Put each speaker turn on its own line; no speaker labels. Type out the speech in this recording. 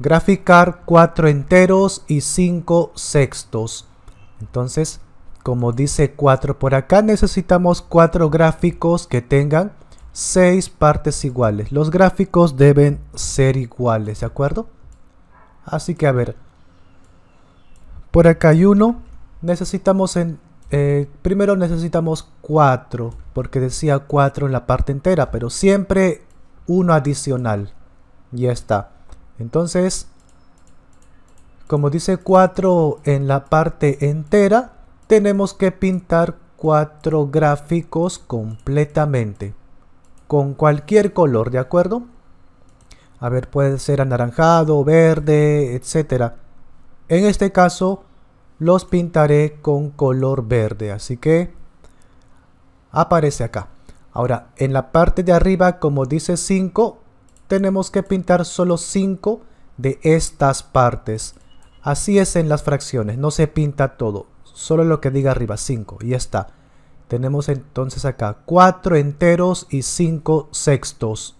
graficar 4 enteros y 5 sextos. Entonces, como dice 4 por acá, necesitamos 4 gráficos que tengan 6 partes iguales. Los gráficos deben ser iguales, ¿de acuerdo? Así que a ver, por acá hay uno, necesitamos en, eh, primero necesitamos 4, porque decía 4 en la parte entera, pero siempre uno adicional. Ya está. Entonces, como dice 4 en la parte entera, tenemos que pintar 4 gráficos completamente con cualquier color, ¿de acuerdo? A ver, puede ser anaranjado, verde, etcétera. En este caso, los pintaré con color verde, así que aparece acá. Ahora, en la parte de arriba, como dice 5, tenemos que pintar solo 5 de estas partes. Así es en las fracciones, no se pinta todo, solo lo que diga arriba, 5, y ya está. Tenemos entonces acá 4 enteros y 5 sextos.